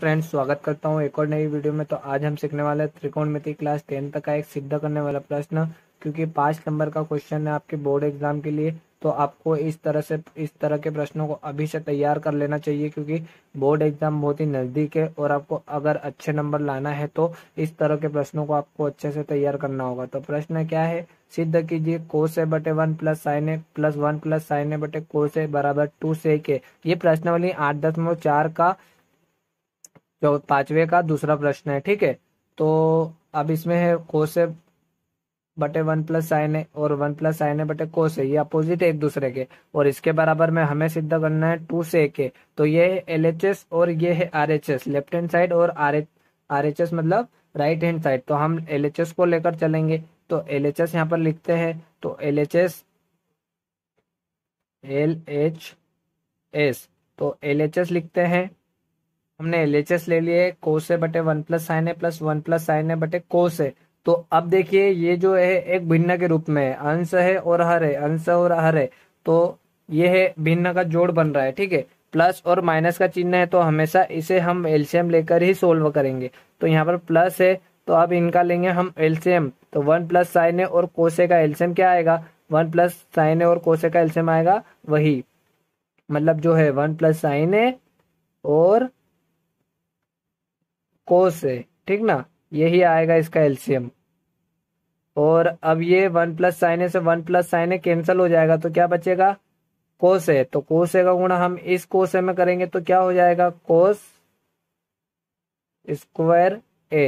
friends स्वागत करता हूँ एक और नई वीडियो में तो आज हम सीखने वाले हैं त्रिकोणमिति क्लास टेन तक का एक सिद्ध करने वाला प्रश्न क्योंकि पांच नंबर का क्वेश्चन है आपके बोर्ड एग्जाम के लिए तो आपको इस तरह से इस तरह के प्रश्नों को अभी से तैयार कर लेना चाहिए क्योंकि बोर्ड एग्जाम बहुत ही नज़दीक है और आपको अगर अच्छे नंबर लाना है तो इस तरह के प्रश्नों को आपको अच्छे से तैयार करना होगा तो प्रश्न क्या है सिद्ध कीजिए कोस ए बटे one plus sine A plus one plus sine A बटे कोस ए बराबर टू से के ये प्रश्न वाली आठ दशमलव चार का जो पांचवे का दूसरा प्रश्न है ठीक है तो अब इसमें है कोस है बटे वन प्लस साइन है और वन प्लस साइन है बटे कोस है ये अपोजिट है एक दूसरे के और इसके बराबर में हमें सिद्ध करना है टू से के तो ये है एल और ये है आर लेफ्ट हैंड साइड और आर आर मतलब राइट हैंड साइड तो हम एल को लेकर चलेंगे तो एल एच एस यहाँ पर लिखते हैं तो L H S L H S तो एल एच एस लिखते हैं हमने एल ले लिए कोस है बटे वन प्लस साइन है प्लस वन प्लस साइन है बटे कोस है तो अब देखिए ये जो है एक भिन्न के रूप में है अंश है और हर है अंश और हर है तो ये है भिन्न का जोड़ बन रहा है ठीक है प्लस और माइनस का चिन्ह है तो हमेशा इसे हम एल्शियम लेकर ही सोल्व करेंगे तो यहाँ पर प्लस है तो अब इनका लेंगे हम एल्शियम तो वन प्लस साइन है और कोसे का एल्शियम क्या आएगा वन प्लस साइन है और कोसे का एल्शियम आएगा वही मतलब जो है वन प्लस साइन है और कोस से ठीक ना यही आएगा इसका एल्सियम और अब ये वन प्लस साइन से वन प्लस साइन कैंसिल हो जाएगा तो क्या बचेगा कोस है तो कोस का गुणा हम इस कोस में करेंगे तो क्या हो जाएगा कोस स्क्वायर ए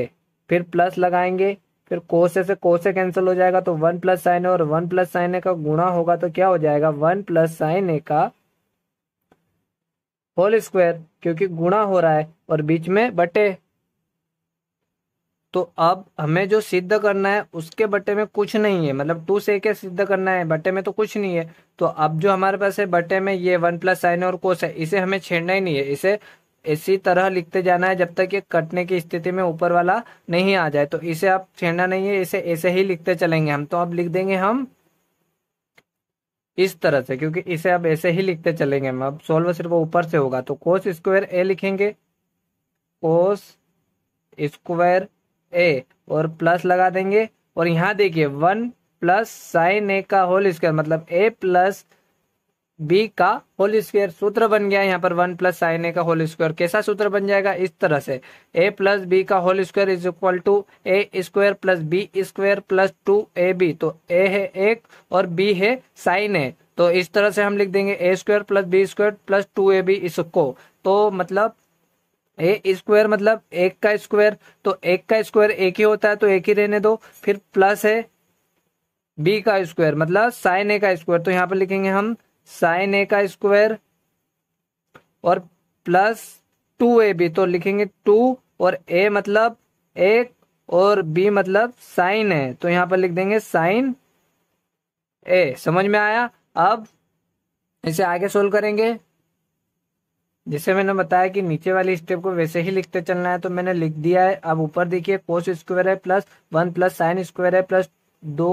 फिर प्लस लगाएंगे फिर कोसे से कोसे कैंसिल हो जाएगा तो वन प्लस साइन और वन प्लस साइन का गुणा होगा तो क्या हो जाएगा वन प्लस साइन का होल स्क्वायर क्योंकि गुणा हो रहा है और बीच में बटे तो अब हमें जो सिद्ध करना है उसके बटे में कुछ नहीं है मतलब टू से के सिद्ध करना है बटे में तो कुछ नहीं है तो अब जो हमारे पास है बटे में ये वन प्लस साइन और कोस है इसे हमें छेड़ना ही नहीं है इसे इसी तरह लिखते जाना है जब तक ये कटने की स्थिति में ऊपर वाला नहीं आ जाए तो इसे आप छेड़ना नहीं है इसे ऐसे ही लिखते चलेंगे हम तो अब लिख देंगे हम इस तरह से क्योंकि इसे अब ऐसे ही लिखते चलेंगे हम अब सोल्व सिर्फ ऊपर से होगा तो कोस स्क्वायर ए लिखेंगे कोस स्क्वायर ए और प्लस लगा देंगे और यहाँ देखिए वन प्लस साइन ए का होल स्क्वायर मतलब ए प्लस बी का होल स्क्वायर सूत्र बन गया यहाँ पर वन प्लस साइन ए का होल स्क्वायर कैसा सूत्र बन जाएगा इस तरह से ए प्लस बी का whole square is equal to A square plus B square plus two A B तो ए है एक और बी है साइन ए तो इस तरह से हम लिख देंगे A square plus B square plus two A B इसको तो मतलब ए स्क्वायर मतलब एक का स्क्वायर तो एक का स्क्वायर एक ही होता है तो एक ही रहने दो फिर प्लस है बी का स्क्वायर मतलब साइन ए का स्क्वायर तो यहाँ पर लिखेंगे हम साइन ए का स्क्वायर और प्लस टू ए बी तो लिखेंगे टू और ए मतलब एक और बी मतलब साइन है तो यहाँ पर लिख देंगे साइन ए समझ में आया अब इसे आगे सोल्व करेंगे जैसे मैंने बताया कि नीचे वाली स्टेप को वैसे ही लिखते चलना है तो मैंने लिख दिया है अब ऊपर देखिए कोस स्क्वायर है plus one plus sine square है प्लस दो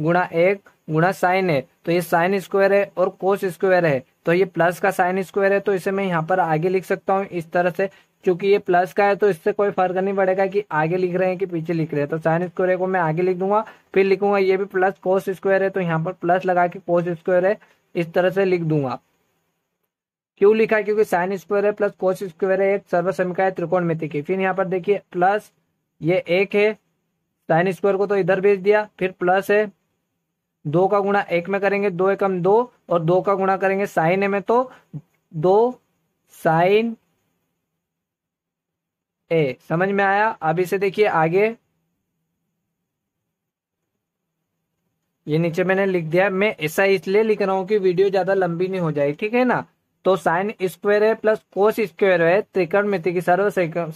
गुणा एक गुणा साइन है तो ये साइन स्क्वायर है और कोस स्क्वायर है तो ये प्लस का साइन स्क्वायर है तो इसे मैं यहाँ पर आगे लिख सकता हूँ इस तरह से क्योंकि ये प्लस का है तो इससे कोई फर्क नहीं पड़ेगा कि आगे लिख रहे हैं कि पीछे लिख रहे हैं तो साइन स्क्वायर को मैं आगे लिख दूंगा फिर लिखूंगा ये भी प्लस कोस स्क्वायर है तो यहाँ पर प्लस लगा के कोस स्क्वायर है इस तरह से लिख दूंगा क्यों लिखा है क्योंकि साइन स्क्वायर है प्लस कोस स्क्वायर है एक सर्व समीका त्रिकोण त्रिकोणमिति की फिर यहाँ पर देखिए प्लस ये एक है साइन स्क्वायर को तो इधर भेज दिया फिर प्लस है दो का गुणा एक में करेंगे दो एकम दो और दो का गुणा करेंगे साइन ए में तो दो साइन ए समझ में आया अब इसे देखिए आगे ये नीचे मैंने लिख दिया मैं ऐसा इसलिए लिख रहा हूं कि वीडियो ज्यादा लंबी नहीं हो जाए ठीक है ना तो साइन स्क्वायर है प्लस कोस स्क्वायर है त्रिकोण मित्र की सर्व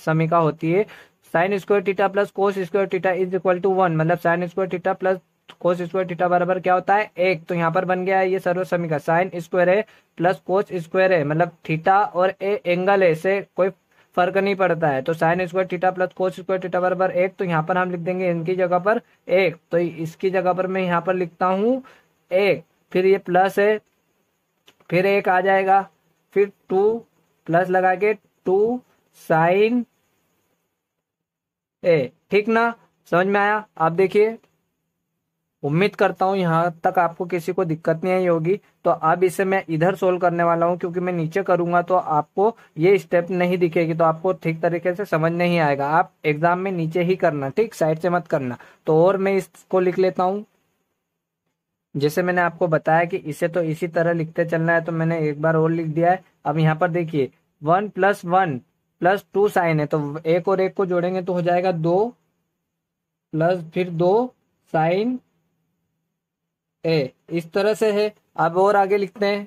समीका होती है sine square theta plus cos square theta is equal to one मतलब sine square theta plus cos square theta बराबर क्या होता है एक तो यहाँ पर बन गया है ये सर्व समीका साइन स्क्वायर है प्लस कोस स्क्वायर है मतलब थीटा और ए एंगल है इसे कोई फर्क नहीं पड़ता है तो sine square theta plus cos square theta बराबर एक तो यहाँ पर हम लिख देंगे इनकी जगह पर एक तो इसकी जगह पर मैं यहाँ पर लिखता हूँ एक फिर ये प्लस है फिर एक आ जाएगा फिर टू प्लस लगा के टू साइन ए ठीक ना समझ में आया आप देखिए उम्मीद करता हूं यहां तक आपको किसी को दिक्कत नहीं आई होगी तो अब इसे मैं इधर सोल्व करने वाला हूं क्योंकि मैं नीचे करूंगा तो आपको ये स्टेप नहीं दिखेगी तो आपको ठीक तरीके से समझ नहीं आएगा आप एग्जाम में नीचे ही करना ठीक साइड से मत करना तो और मैं इसको लिख लेता हूँ जैसे मैंने आपको बताया कि इसे तो इसी तरह लिखते चलना है तो मैंने एक बार और लिख दिया है अब यहाँ पर देखिए one plus one plus two sine है तो एक और एक को जोड़ेंगे तो हो जाएगा दो प्लस फिर दो साइन ए इस तरह से है अब और आगे लिखते हैं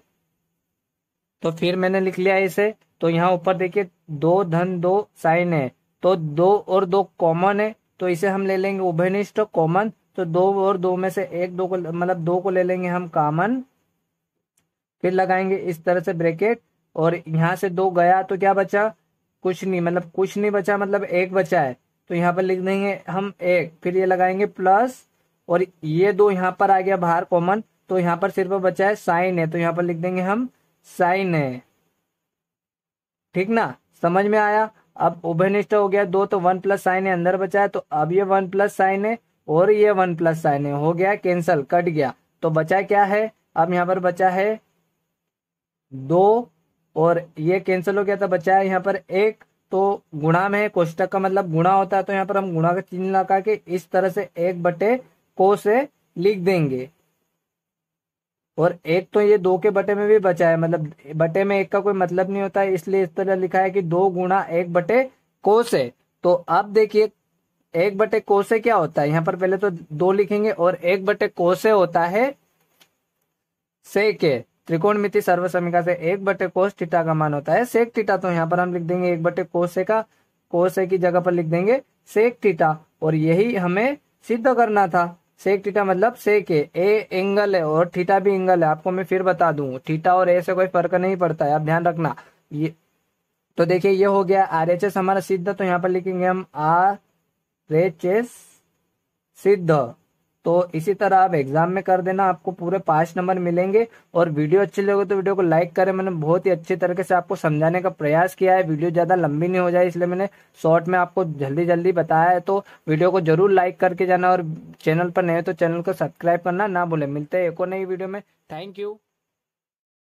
तो फिर मैंने लिख लिया इसे तो यहाँ ऊपर देखिए दो धन दो साइन है तो दो और दो कॉमन है तो इसे हम ले लेंगे उभयनिष्ठ कॉमन तो दो और दो में से एक दो को मतलब दो को ले लेंगे हम कॉमन फिर लगाएंगे इस तरह से ब्रेकेट और यहाँ से दो गया तो क्या बचा कुछ नहीं मतलब कुछ नहीं बचा मतलब एक बचा है तो यहाँ पर लिख देंगे हम एक फिर ये लगाएंगे प्लस और ये दो यहाँ पर आ गया बाहर कॉमन तो यहाँ पर सिर्फ बचा है साइन है तो यहाँ पर लिख देंगे हम साइन है ठीक ना समझ में आया अब उभयनिष्ठ हो गया दो तो वन प्लस साइन है अंदर बचा है तो अब ये वन प्लस साइन है और ये वन प्लस साइन है हो गया कैंसल कट गया तो बचा क्या है अब यहाँ पर बचा है दो और ये कैंसिल हो गया था तो बचा है यहाँ पर एक तो गुणा में कोष्टक का मतलब गुणा होता है तो यहाँ पर हम गुणा का चिन्ह लगा के इस तरह से एक बटे को से लिख देंगे और एक तो ये दो के बटे में भी बचा है मतलब बटे में एक का कोई मतलब नहीं होता है इसलिए इस तरह लिखा है कि दो गुणा एक बटे को से तो अब देखिए एक बटे को से क्या होता है यहां पर पहले तो दो लिखेंगे और एक बटे को से होता है से के सर्व समीका से एक बटे कोस टीटा का मान होता है सेक टीटा तो यहाँ पर हम लिख देंगे एक बटे कोसे का कोसे की जगह पर लिख देंगे सेक टीटा और यही हमें सिद्ध करना था सेक टीटा मतलब के ए एंगल है और थीटा भी एंगल है आपको मैं फिर बता दू थीटा और ए से कोई फर्क नहीं पड़ता है आप ध्यान रखना ये तो देखिए ये हो गया आर एच एस हमारा सिद्ध तो यहाँ पर लिखेंगे हम आर प्ले चेस सिद्ध तो इसी तरह आप एग्जाम में कर देना आपको पूरे पांच नंबर मिलेंगे और वीडियो अच्छी लगे तो वीडियो को लाइक करें मैंने बहुत ही अच्छी तरीके से आपको समझाने का प्रयास किया है वीडियो ज़्यादा लंबी नहीं हो जाए इसलिए मैंने शॉर्ट में आपको जल्दी जल्दी बताया है तो वीडियो को जरूर लाइक करके जाना और चैनल पर नए तो चैनल को सब्सक्राइब करना ना भूले मिलते हैं एक और नई वीडियो में थैंक यू